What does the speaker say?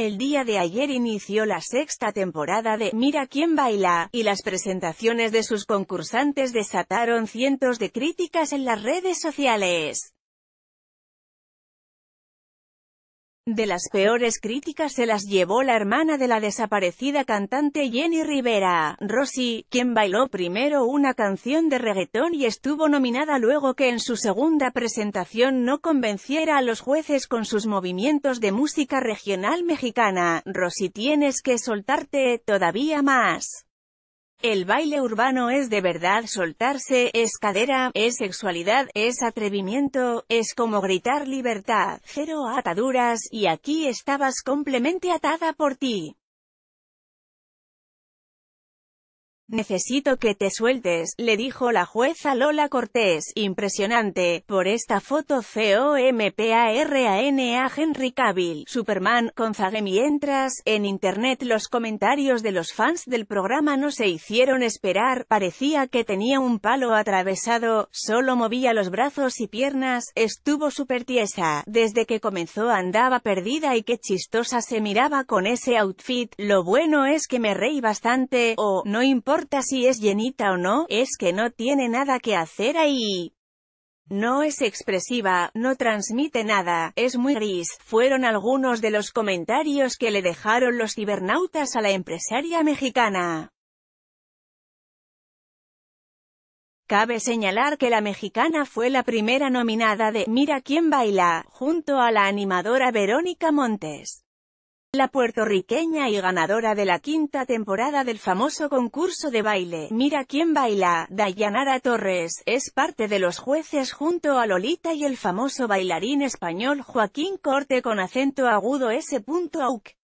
El día de ayer inició la sexta temporada de Mira quién baila, y las presentaciones de sus concursantes desataron cientos de críticas en las redes sociales. De las peores críticas se las llevó la hermana de la desaparecida cantante Jenny Rivera, Rosy, quien bailó primero una canción de reggaetón y estuvo nominada luego que en su segunda presentación no convenciera a los jueces con sus movimientos de música regional mexicana. Rosy tienes que soltarte todavía más. El baile urbano es de verdad soltarse, es cadera, es sexualidad, es atrevimiento, es como gritar libertad, cero ataduras, y aquí estabas complemente atada por ti. Necesito que te sueltes, le dijo la jueza Lola Cortés, impresionante, por esta foto c o m r Henry Cavill, Superman, con Zagem Mientras, en internet los comentarios de los fans del programa no se hicieron esperar, parecía que tenía un palo atravesado, solo movía los brazos y piernas, estuvo súper tiesa, desde que comenzó andaba perdida y qué chistosa se miraba con ese outfit, lo bueno es que me reí bastante, o, no importa si es llenita o no, es que no tiene nada que hacer ahí. No es expresiva, no transmite nada, es muy gris, fueron algunos de los comentarios que le dejaron los cibernautas a la empresaria mexicana. Cabe señalar que la mexicana fue la primera nominada de «Mira quién baila», junto a la animadora Verónica Montes. La puertorriqueña y ganadora de la quinta temporada del famoso concurso de baile, Mira quién baila, Dayanara Torres, es parte de los jueces junto a Lolita y el famoso bailarín español Joaquín Corte con acento agudo S.AUC